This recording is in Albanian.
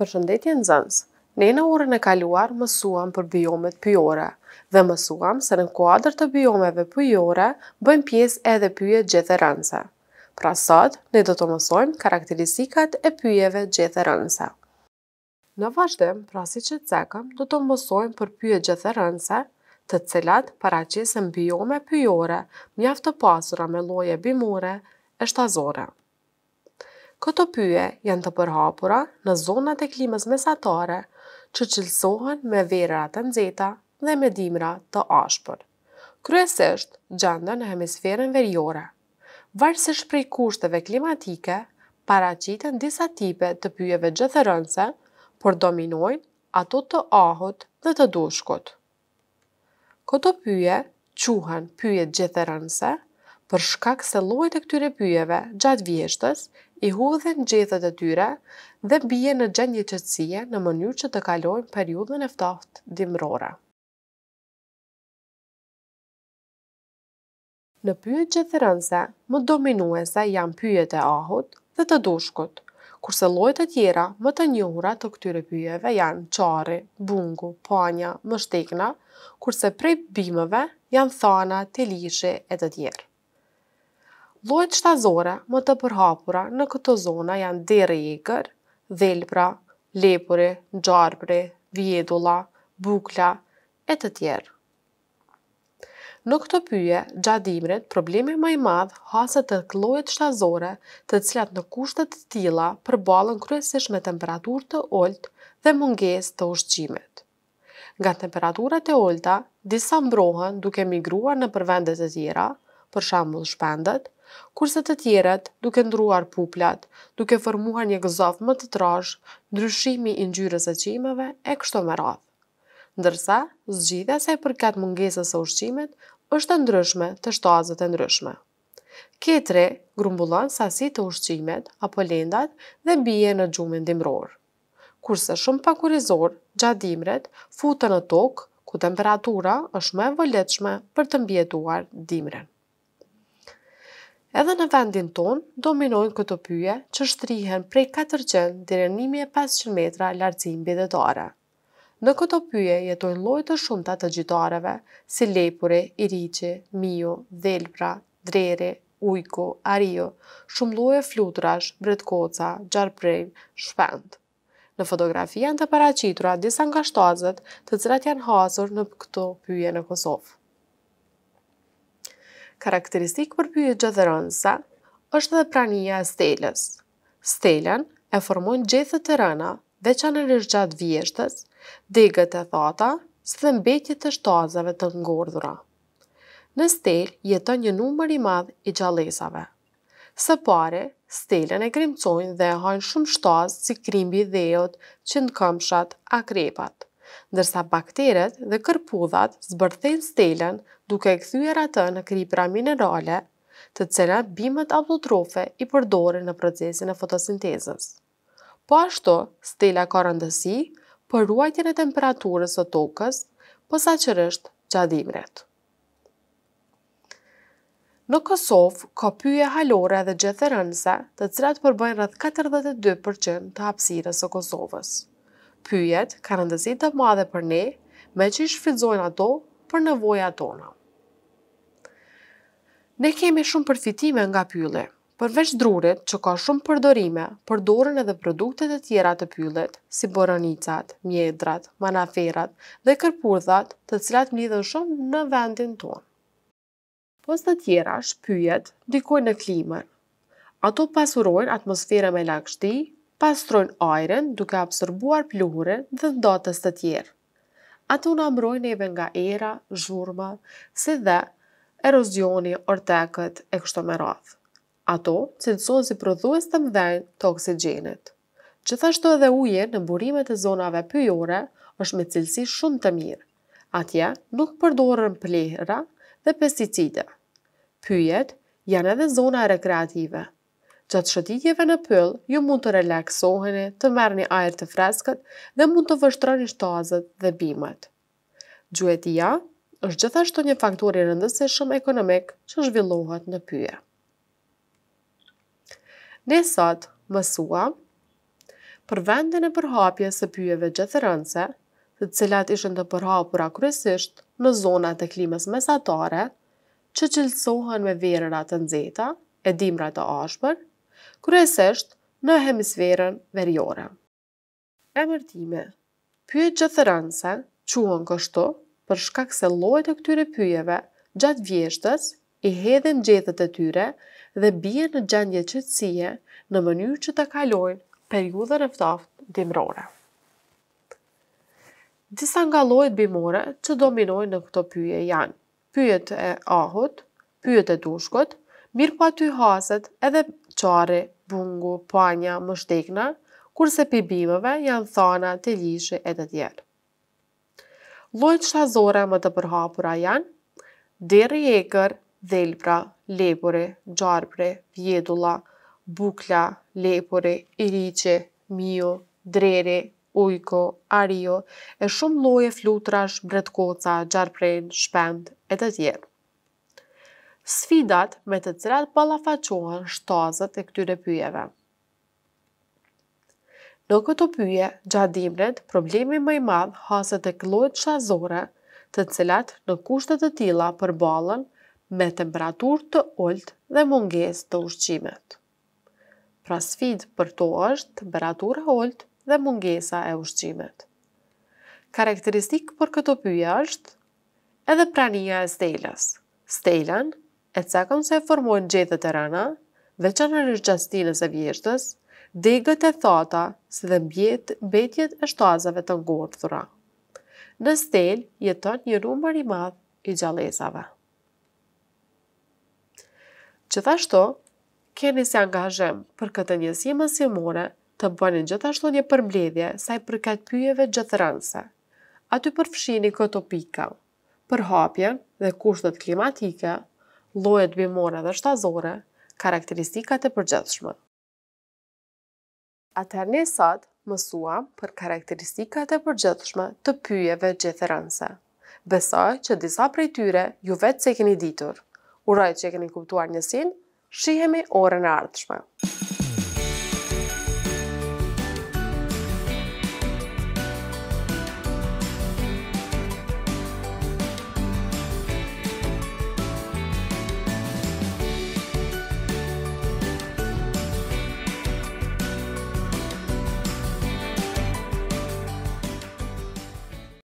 Për shëndetje në zëns, ne në orën e kaluar mësuam për biomet pyore dhe mësuam se në kuadrë të biomeve pyore bëjmë pjesë edhe pyje gjithë rënëse. Pra sot, ne do të mësojmë karakteristikat e pyjeve gjithë rënëse. Në vazhdim, pra si që të cekëm, do të mësojmë për pyje gjithë rënëse, të cilat paracisën biome pyore mjaftë pasura me loje bimore e shtazore. Këto pyje janë të përhapura në zonat e klimës mesatare që qëllësohen me verëra të nxeta dhe me dimra të ashpër. Kryesisht, gjëndën në hemisferën verjore. Varsish prej kushteve klimatike, paracitën disa tipe të pyjeve gjëthërënse, por dominojnë ato të ahot dhe të dushkut. Këto pyje quhen pyje gjëthërënse, për shkak se lojt e këtyre pyjeve gjatë vjeshtës i hudhen gjethet e tyre dhe bije në gjendje qëtsie në mënyrë që të kalojnë periudën ftaftë dimrora. Në pyët që thërënse, më dominuese janë pyët e ahut dhe të dushkut, kurse lojt e tjera më të njohura të këtyre pyjeve janë qari, bungu, panja, mështekna, kurse prej bimëve janë thana, telishe e të tjerë. Lojt shtazore më të përhapura në këto zona janë deri i ikër, dhelbra, lepuri, gjarpri, vjedula, bukla, e të tjerë. Në këto pyje, gjadimrit, problemi më i madhë hasët të klojet shtazore të cilat në kushtet të tila përbalën kryesish me temperatur të oltë dhe munges të ushqimit. Nga temperaturat e olta, disa mbrohen duke migruar në përvendet e tjera, për shambull shpendet, kurse të tjeret duke ndruar puplat, duke formuar një gëzof më të trash, ndryshimi i ngjyrës e qimeve e kështu më radhë. Ndërsa, zgjidhja sa i përkat mungesës së ushqimit është e ndryshme të shtazët e ndryshme. Ketre grumbullon sasi të ushqimet apo lendat dhe bije në gjumin dimror. Kurse shumë pakurizor, gjatë dimret futën në tokë ku temperatura është më e vëlletshme për të mbjetuar dimrën. Edhe në vendin ton, dominojnë këto pyje që shtrihen prej 400 dhe 1500 metra lartësim bidetare. Në këto pyje jetojnë lojtë të shumëta të gjitareve, si lepure, iriqe, mio, dhelbra, drere, ujku, ario, shumë loje flutrash, bretkoca, gjarprej, shpend. Në fotografi janë të paracitura disa nga shtazet të cilat janë hasur në këto pyje në Kosovë. Karakteristikë për pyjët gjatheronësa është dhe prania e stelës. Stelën e formojnë gjithë të rëna dhe që në vjeshtës, degët e thata, së dhe mbetjit të shtazave të ngordhura. Në stelë jeton një numër i madh i gjalesave. Së pare, stelën e grimcojnë dhe hajnë shumë shtazë si krimbi dheot, qëndë këmshat, akrepat ndërsa bakteret dhe kërpudhat zbërthejnë stelen duke e këthyjer atë në kripra minerale të cilat bimet autotrofe i përdore në procesin e fotosintezës. Po ashtu, stela ka rëndësi për ruajtjën e temperaturës o tokës përsa po qërësht gjadimret. Në Kosovë, ka pyje halore dhe gjetherënse të cilat përbëjnë rrët 42% të hapsires o Kosovës pyjet ka rëndësi të madhe për ne, me që shfridzojnë ato për nevoja tona. Ne kemi shumë përfitime nga pyllet, përveç drurit që ka shumë përdorime, përdorën edhe produktet e tjera të pyllet, si boronicat, mjedrat, manaferat dhe kërpurdhat të cilat mlidhën shumë në vendin tonë. Pos të tjera shpyjet dikojnë në klimën. Ato pasurojnë atmosfere me lakështi, pastrojnë ajren duke absorbuar pluhurin dhe ndatës të tjerë. Ato në amrojnë eve nga era, zhurma, si dhe erozioni, orteket e kështë me Ato cilëson si prodhues të mdhenjë të oksigenit. Gjithashtu edhe uje në burimet e zonave pyjore është me cilësi shumë të mirë. Atje nuk përdorën plehra dhe pesticide. Pyjet janë edhe zona rekreative – Gjatë shëtitjeve në pëllë, ju mund të relaksoheni, të merë një ajer të freskët dhe mund të vështroni shtazët dhe bimet. Gjuetia është gjithashtu një faktor i rëndësishëm ekonomik që zhvillohet në pyje. sot, mësua, për vendin e përhapje së pyjeve gjithërënse, të cilat ishën të përhapura kryesisht në zonat e klimës mesatare, që qëllësohen me verërat të nxeta e të ashpër, kryesisht në hemisferën verjore. Emërtime Pyet gjithërënse, quen kështu, për shkak se lojt e këtyre pyjeve, gjatë vjeshtës, i hedhen gjethet e tyre dhe bie në gjendje qëtësie në mënyrë që të kalojnë periudën e ftaft dimrore. Disa nga lojt bimore që dominojnë në këto pyje janë pyjet e ahut, pyjet e dushkot, mirë po aty haset edhe qare, bungu, panja, mështekna, kurse për bimëve janë thana, të lishë e të tjerë. Lojtë shtazore më të përhapura janë, deri e kër, dhelbra, lepore, gjarpre, vjedula, bukla, lepore, iriqe, mio, drere, ujko, ario, e shumë loje flutrash, bretkoca, gjarpren, shpend, e të tjerë sfidat me të cilat pallafaqohen shtazët e këtyre pyjeve. Në këto pyje, gjatë dimrit, problemi më i madh haset e këllojt shazore të cilat në kushtet të tila për balën me temperatur të olt dhe munges të ushqimet. Pra sfid për to është temperatur e olt dhe mungesa e ushqimet. Karakteristik për këto pyje është edhe prania e stelës. Stelën e cakon se formojnë gjethet e rëna, dhe që në rrgjastinës e vjeshtës, degët e thata se dhe mbjet betjet e shtazave të ngorë thura. Në stel jeton një rumër i madh i gjalesave. Gjithashtu, keni se angazhem për këtë njësje mësimore të bënin gjithashtu një përbledhje saj për këtë pyjeve gjithërënse. Aty përfshini këto pika, për hapjen dhe kushtet klimatike, llojet bimore dhe shtazore, karakteristikat e përgjithshme. Atëherë ne sot mësua për karakteristikat e përgjithshme të pyjeve gjithërënse. Besoj që disa prej tyre ju vetë se keni ditur. Uroj që keni kuptuar njësin, shihemi orën e ardhshme.